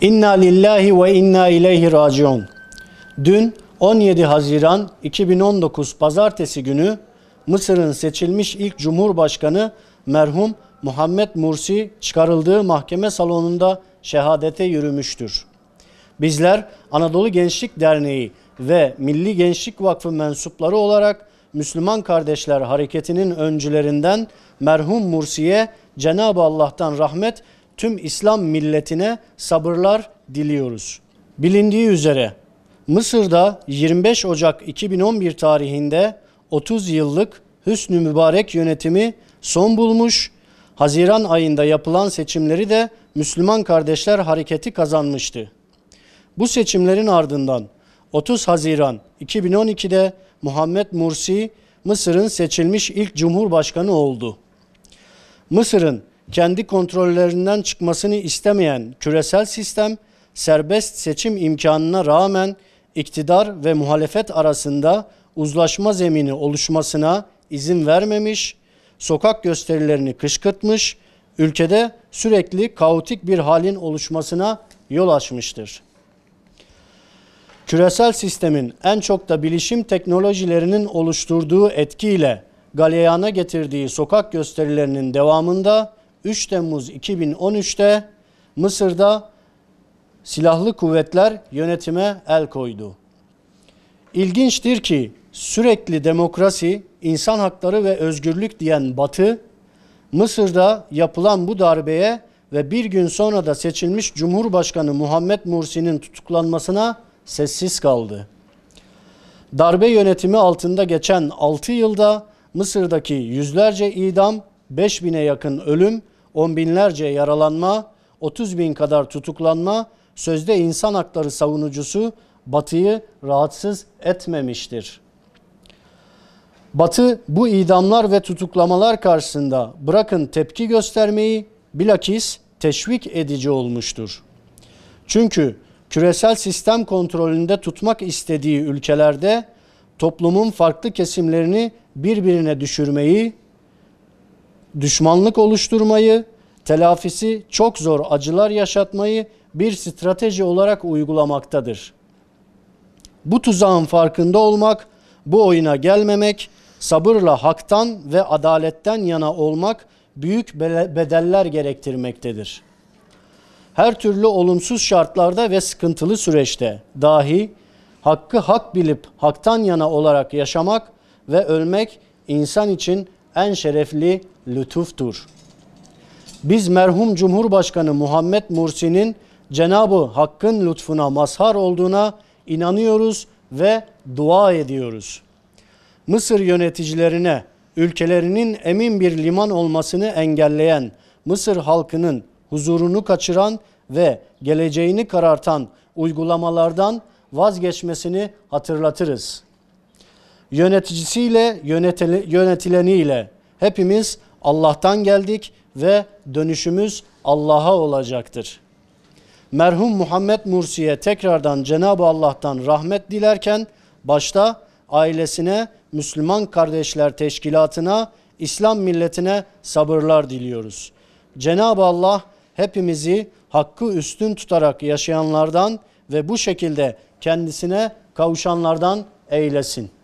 İnna lillahi ve inna ileyhi raciun. Dün 17 Haziran 2019 Pazartesi günü Mısır'ın seçilmiş ilk Cumhurbaşkanı merhum Muhammed Mursi çıkarıldığı mahkeme salonunda şehadete yürümüştür. Bizler Anadolu Gençlik Derneği ve Milli Gençlik Vakfı mensupları olarak Müslüman Kardeşler Hareketi'nin öncülerinden merhum Mursi'ye Cenab-ı Allah'tan rahmet tüm İslam milletine sabırlar diliyoruz. Bilindiği üzere Mısır'da 25 Ocak 2011 tarihinde 30 yıllık Hüsnü Mübarek yönetimi son bulmuş, Haziran ayında yapılan seçimleri de Müslüman Kardeşler Hareketi kazanmıştı. Bu seçimlerin ardından 30 Haziran 2012'de Muhammed Mursi Mısır'ın seçilmiş ilk cumhurbaşkanı oldu. Mısır'ın kendi kontrollerinden çıkmasını istemeyen küresel sistem serbest seçim imkanına rağmen iktidar ve muhalefet arasında uzlaşma zemini oluşmasına izin vermemiş, sokak gösterilerini kışkırtmış, ülkede sürekli kaotik bir halin oluşmasına yol açmıştır. Küresel sistemin en çok da bilişim teknolojilerinin oluşturduğu etkiyle galeyana getirdiği sokak gösterilerinin devamında 3 Temmuz 2013'te Mısır'da silahlı kuvvetler yönetime el koydu. İlginçtir ki sürekli demokrasi, insan hakları ve özgürlük diyen Batı, Mısır'da yapılan bu darbeye ve bir gün sonra da seçilmiş Cumhurbaşkanı Muhammed Mursi'nin tutuklanmasına sessiz kaldı. Darbe yönetimi altında geçen 6 yılda Mısır'daki yüzlerce idam, 5000'e yakın ölüm on binlerce yaralanma, 30 bin kadar tutuklanma, sözde insan hakları savunucusu Batı'yı rahatsız etmemiştir. Batı bu idamlar ve tutuklamalar karşısında bırakın tepki göstermeyi bilakis teşvik edici olmuştur. Çünkü küresel sistem kontrolünde tutmak istediği ülkelerde toplumun farklı kesimlerini birbirine düşürmeyi düşmanlık oluşturmayı, telafisi çok zor acılar yaşatmayı bir strateji olarak uygulamaktadır. Bu tuzağın farkında olmak, bu oyuna gelmemek, sabırla haktan ve adaletten yana olmak büyük bedeller gerektirmektedir. Her türlü olumsuz şartlarda ve sıkıntılı süreçte dahi hakkı hak bilip haktan yana olarak yaşamak ve ölmek insan için en şerefli lütuftur. Biz merhum Cumhurbaşkanı Muhammed Mursi'nin Cenabı Hakk'ın lütfuna mazhar olduğuna inanıyoruz ve dua ediyoruz. Mısır yöneticilerine ülkelerinin emin bir liman olmasını engelleyen Mısır halkının huzurunu kaçıran ve geleceğini karartan uygulamalardan vazgeçmesini hatırlatırız yöneticisiyle yönetileniyle hepimiz Allah'tan geldik ve dönüşümüz Allah'a olacaktır. Merhum Muhammed Mursi'ye tekrardan Cenab-ı Allah'tan rahmet dilerken başta ailesine, Müslüman Kardeşler Teşkilatı'na, İslam milletine sabırlar diliyoruz. Cenab-ı Allah hepimizi hakkı üstün tutarak yaşayanlardan ve bu şekilde kendisine kavuşanlardan eylesin.